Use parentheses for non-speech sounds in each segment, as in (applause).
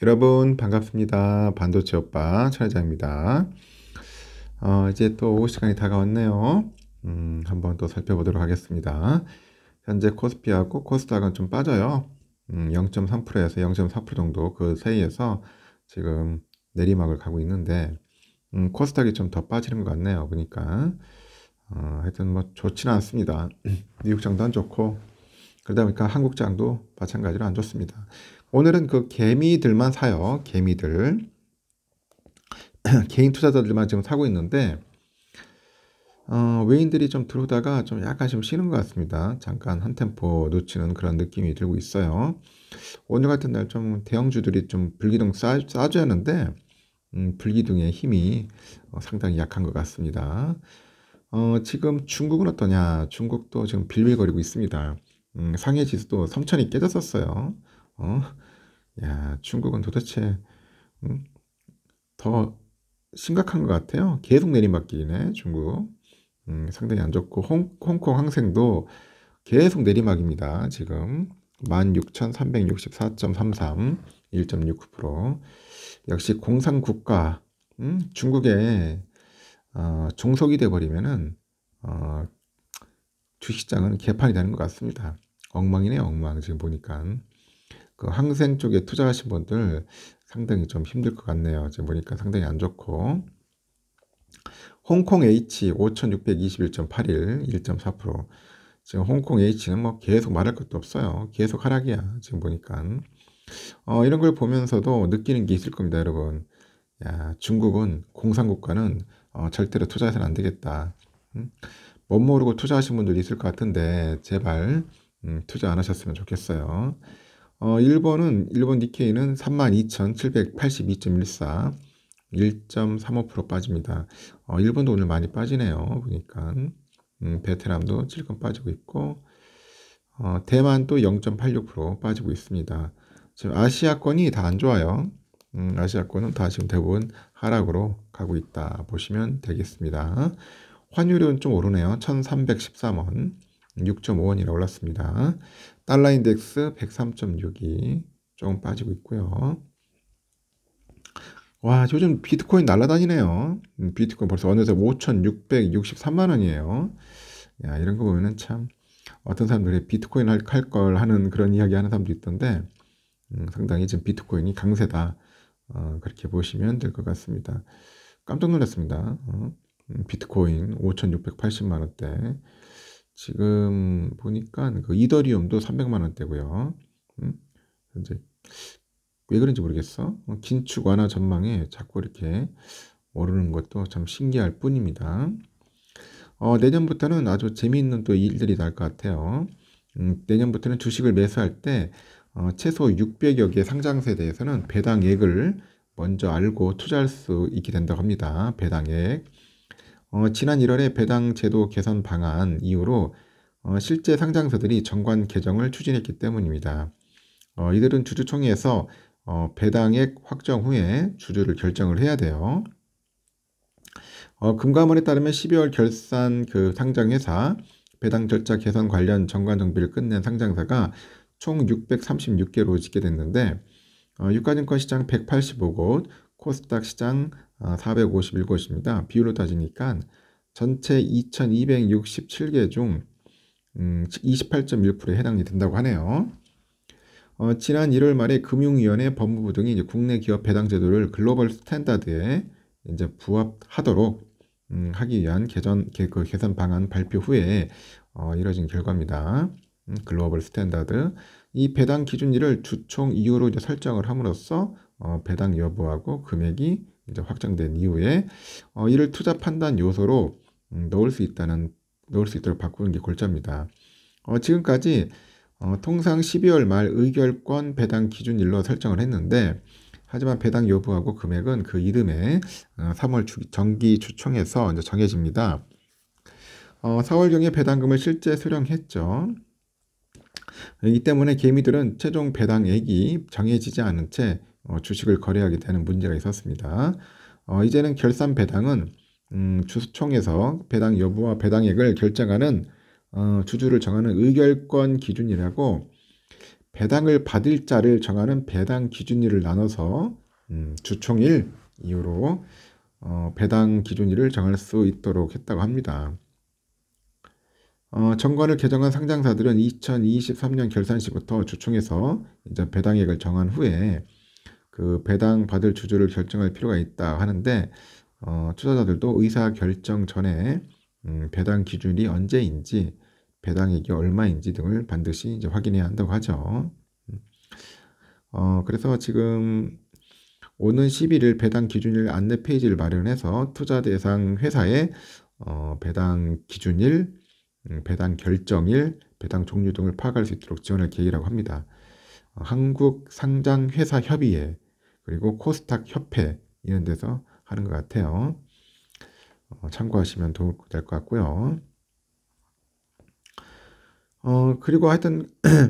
여러분 반갑습니다. 반도체 오빠 천회장입니다. 어, 이제 또 오후 시간이 다가왔네요. 음, 한번 또 살펴보도록 하겠습니다. 현재 코스피하고 코스닥은 좀 빠져요. 음, 0.3%에서 0.4% 정도 그 사이에서 지금 내리막을 가고 있는데 음, 코스닥이 좀 더 빠지는 것 같네요. 보니까 어, 하여튼 뭐 좋지는 않습니다. (clears throat) 미국 장도 안 좋고 그러다 보니까 한국 장도 마찬가지로 안 좋습니다. 오늘은 그 개미들만 사요. 개미들. (clears throat) 개인 투자자들만 지금 사고 있는데, 어, 외인들이 좀 들어오다가 좀 약간 좀 쉬는 것 같습니다. 잠깐 한 템포 놓치는 그런 느낌이 들고 있어요. 오늘 같은 날 좀 대형주들이 좀 불기둥 쌓, 쌓아줘야 하는데, 음, 불기둥의 힘이 어, 상당히 약한 것 같습니다. 어, 지금 중국은 어떠냐? 중국도 지금 빌빌거리고 있습니다. 음, 상해 지수도 3천이 깨졌었어요. 어? 야, 중국은 도대체 음, 더 심각한 것 같아요. 계속 내리막길이네, 중국. 음, 상당히 안 좋고 홍, 홍콩 항생도 계속 내리막입니다. 지금 16,364.33 1.69% 역시 공산 국가 음, 중국에 어, 종속이 돼 버리면은 어, 주식장은 개판이 되는 것 같습니다. 엉망이네 엉망 지금 보니까. 그 항생 쪽에 투자하신 분들 상당히 좀 힘들 것 같네요. 지금 보니까 상당히 안 좋고. 홍콩 H 5621.81 1.4% 지금 홍콩 H는 뭐 계속 말할 것도 없어요. 계속 하락이야. 지금 보니까. 어, 이런 걸 보면서도 느끼는 게 있을 겁니다, 여러분. 야, 중국은 공산국가는 어, 절대로 투자해서는 안 되겠다. 음? 못 모르고 투자하신 분들 있을 것 같은데 제발 음, 투자 안 하셨으면 좋겠어요. 어, 일본은 일본 니케이는 32,782.14 1.35% 빠집니다. 어, 일본도 오늘 많이 빠지네요. 보니까 음, 베트남도 7건 빠지고 있고 어, 대만도 0.86% 빠지고 있습니다. 지금 아시아권이 다 안 좋아요. 음, 아시아권은 다 지금 대부분 하락으로 가고 있다 보시면 되겠습니다. 환율은 좀 오르네요. 1313원 6.5원이라 올랐습니다. 달러 인덱스 103.62 조금 빠지고 있고요. 와, 요즘 비트코인 날아다니네요 음, 비트코인 벌써 어느새 5,663만 원이에요. 야, 이런 거 보면은 참 어떤 사람들이 비트코인 할 걸 하는 그런 이야기 하는 사람도 있던데 음, 상당히 지금 비트코인이 강세다. 어, 그렇게 보시면 될 것 같습니다. 깜짝 놀랐습니다. 어, 음, 비트코인 5,680만 원대. 지금 보니까 그 이더리움도 300만 원대고요. 음? 이제 왜 그런지 모르겠어. 어, 긴축 완화 전망에 자꾸 이렇게 오르는 것도 참 신기할 뿐입니다. 어, 내년부터는 아주 재미있는 또 일들이 날 것 같아요. 음, 내년부터는 주식을 매수할 때 어, 최소 600여 개 상장세에 대해서는 배당액을 먼저 알고 투자할 수 있게 된다고 합니다. 배당액. 어, 지난 1월에 배당 제도 개선 방안 이후로 어, 실제 상장사들이 정관 개정을 추진했기 때문입니다. 어, 이들은 주주총회에서 어, 배당액 확정 후에 주주를 결정을 해야 돼요. 어, 금감원에 따르면 12월 결산 그 상장회사 배당 절차 개선 관련 정관 정비를 끝낸 상장사가 총 636개로 집계됐는데 어, 유가증권 시장 185곳, 코스닥 시장 451곳입니다. 아, 비율로 따지니까 전체 2267개 중 음, 28.1%에 해당이 된다고 하네요. 어, 지난 1월 말에 금융위원회 법무부 등이 이제 국내 기업 배당 제도를 글로벌 스탠다드에 이제 부합하도록 음, 하기 위한 개전 개, 그 개선 방안 발표 후에 어, 이뤄진 결과입니다. 음, 글로벌 스탠다드. 이 배당 기준일을 주총 이후로 이제 설정을 함으로써 어, 배당 여부하고 금액이 이제 확정된 이후에 어, 이를 투자 판단 요소로 음, 넣을 수 있다는 넣을 수 있도록 바꾸는 게 골자입니다. 어, 지금까지 어, 통상 12월 말 의결권 배당 기준일로 설정을 했는데 하지만 배당 여부하고 금액은 그 이듬해 어, 3월 주, 정기 추총에서 이제 정해집니다. 어, 4월경에 배당금을 실제 수령했죠. 이 때문에 개미들은 최종 배당액이 정해지지 않은 채 어, 주식을 거래하게 되는 문제가 있었습니다. 어, 이제는 결산 배당은 음, 주총에서 배당 여부와 배당액을 결정하는 어, 주주를 정하는 의결권 기준이라고 배당을 받을 자를 정하는 배당 기준일을 나눠서 음, 주총일 이후로 어, 배당 기준일을 정할 수 있도록 했다고 합니다. 어, 정관을 개정한 상장사들은 2023년 결산시부터 주총에서 이제 배당액을 정한 후에 그 배당 받을 주주를 결정할 필요가 있다 하는데 어, 투자자들도 의사 결정 전에 음, 배당 기준이 언제인지 배당액이 얼마인지 등을 반드시 이제 확인해야 한다고 하죠. 음. 어, 그래서 지금 오는 11일 배당 기준일 안내 페이지를 마련해서 투자 대상 회사의 어, 배당 기준일, 음, 배당 결정일, 배당 종류 등을 파악할 수 있도록 지원할 계획이라고 합니다. 어, 한국 상장회사협의회 그리고 코스닥 협회 이런 데서 하는 것 같아요. 어, 참고하시면 도움 될것 같고요. 어, 그리고 하여튼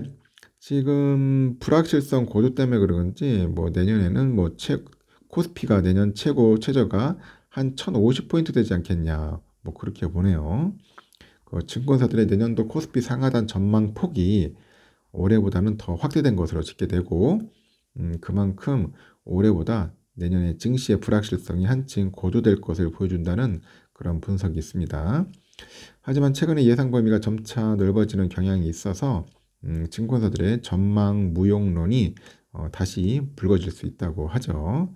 (clears throat) 지금 불확실성 고조 때문에 그런지 뭐 내년에는 뭐 최, 코스피가 내년 최고 최저가 한 1050포인트 되지 않겠냐 뭐 그렇게 보네요. 그 증권사들의 내년도 코스피 상하단 전망 폭이 올해보다는 더 확대된 것으로 집계되고 음, 그만큼 올해보다 내년에 증시의 불확실성이 한층 고조될 것을 보여준다는 그런 분석이 있습니다. 하지만 최근에 예상 범위가 점차 넓어지는 경향이 있어서 음, 증권사들의 전망 무용론이 어, 다시 불거질 수 있다고 하죠.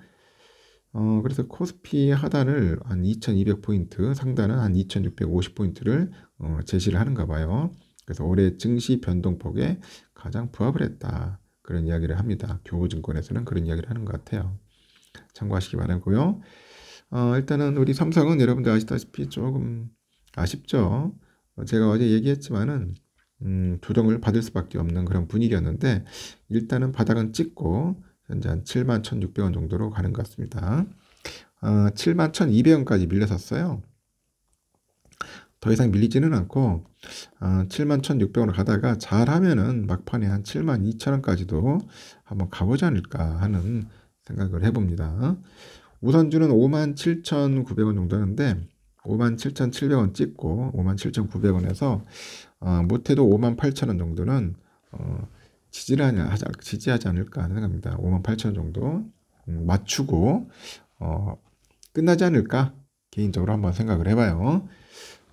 어, 그래서 코스피 하단을 한 2200포인트, 상단은 한 2650포인트를 어, 제시를 하는가 봐요. 그래서 올해 증시 변동폭에 가장 부합을 했다. 그런 이야기를 합니다. 교보증권에서는 그런 이야기를 하는 것 같아요. 참고하시기 바라고요. 어, 일단은 우리 삼성은 여러분들 아시다시피 조금 아쉽죠. 어, 제가 어제 얘기했지만은 음, 조정을 받을 수밖에 없는 그런 분위기였는데 일단은 바닥은 찍고 현재 한 71,600원 정도로 가는 것 같습니다. 어, 71,200원까지 밀려섰어요. 더 이상 밀리지는 않고 7 1 6 0 0원을 가다가 잘하면은 막판에 한7 2 0 0 0원까지도 한번 가보지 않을까 하는 생각을 해봅니다. 우선주는 5 7,900원 정도였는데 5 7,700원 찍고 5 7,900원에서 어, 못해도 5만 8천원 정도는 어, 지지하지 않을까 하는 생각입니다. 5만 8천원 정도 음, 맞추고 어, 끝나지 않을까 개인적으로 한번 생각을 해봐요.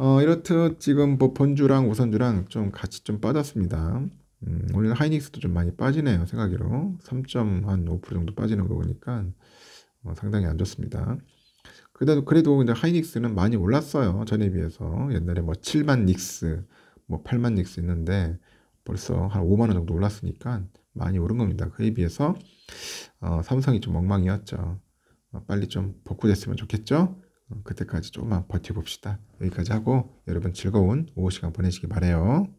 어, 이렇듯 지금 뭐 본주랑 우선주랑 좀 같이 좀 빠졌습니다. 음, 오늘 하이닉스도 좀 많이 빠지네요. 생각으로 3.5% 정도 빠지는 거 보니까 어, 상당히 안 좋습니다. 그래도 그래도 근데 하이닉스는 많이 올랐어요. 전에 비해서 옛날에 뭐 7만 닉스, 뭐 8만 닉스 있는데 벌써 한 5만 원 정도 올랐으니까 많이 오른 겁니다. 그에 비해서 어, 삼성이 좀 엉망이었죠. 어, 빨리 좀 복구됐으면 좋겠죠. 그때까지 조금만 버텨봅시다. 여기까지 하고 여러분 즐거운 오후 시간 보내시기 바래요.